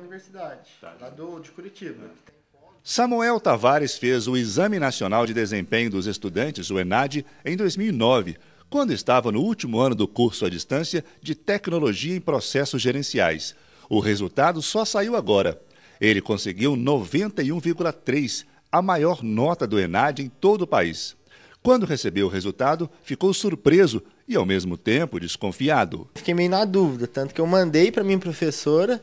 universidade, tá, lá do, de Curitiba. Samuel Tavares fez o Exame Nacional de Desempenho dos Estudantes, o ENAD, em 2009, quando estava no último ano do curso à distância de Tecnologia em Processos Gerenciais. O resultado só saiu agora. Ele conseguiu 91,3, a maior nota do ENAD em todo o país. Quando recebeu o resultado, ficou surpreso e, ao mesmo tempo, desconfiado. Fiquei meio na dúvida, tanto que eu mandei para minha professora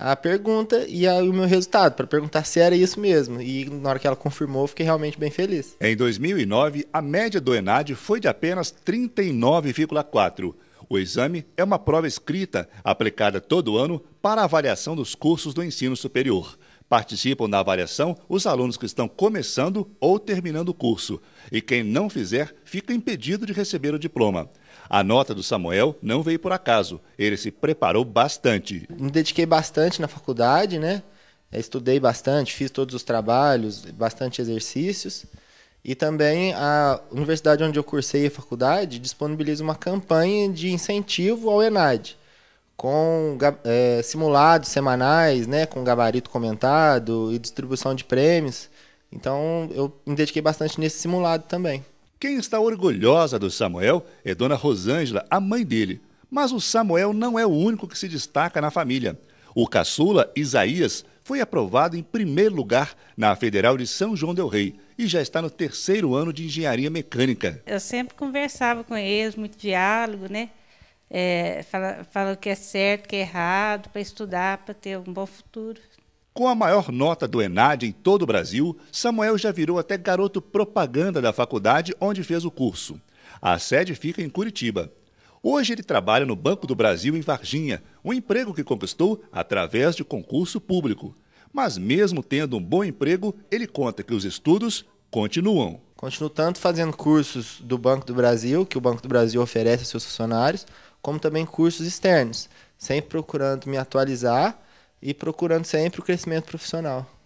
a pergunta e a, o meu resultado, para perguntar se era isso mesmo. E na hora que ela confirmou, eu fiquei realmente bem feliz. Em 2009, a média do ENAD foi de apenas 39,4. O exame é uma prova escrita aplicada todo ano para avaliação dos cursos do ensino superior. Participam da avaliação os alunos que estão começando ou terminando o curso, e quem não fizer fica impedido de receber o diploma. A nota do Samuel não veio por acaso, ele se preparou bastante. Me dediquei bastante na faculdade, né? É, estudei bastante, fiz todos os trabalhos, bastante exercícios. E também a universidade onde eu cursei a faculdade disponibiliza uma campanha de incentivo ao ENAD com é, simulados semanais, né, com gabarito comentado e distribuição de prêmios. Então eu me dediquei bastante nesse simulado também. Quem está orgulhosa do Samuel é Dona Rosângela, a mãe dele. Mas o Samuel não é o único que se destaca na família. O caçula Isaías foi aprovado em primeiro lugar na Federal de São João del Rei e já está no terceiro ano de engenharia mecânica. Eu sempre conversava com eles, muito diálogo, né? é, fala, fala o que é certo, o que é errado, para estudar, para ter um bom futuro. Com a maior nota do Enad em todo o Brasil, Samuel já virou até garoto propaganda da faculdade onde fez o curso. A sede fica em Curitiba. Hoje ele trabalha no Banco do Brasil em Varginha, um emprego que conquistou através de concurso público. Mas mesmo tendo um bom emprego, ele conta que os estudos continuam. Continuo tanto fazendo cursos do Banco do Brasil, que o Banco do Brasil oferece aos seus funcionários, como também cursos externos, sempre procurando me atualizar e procurando sempre o crescimento profissional.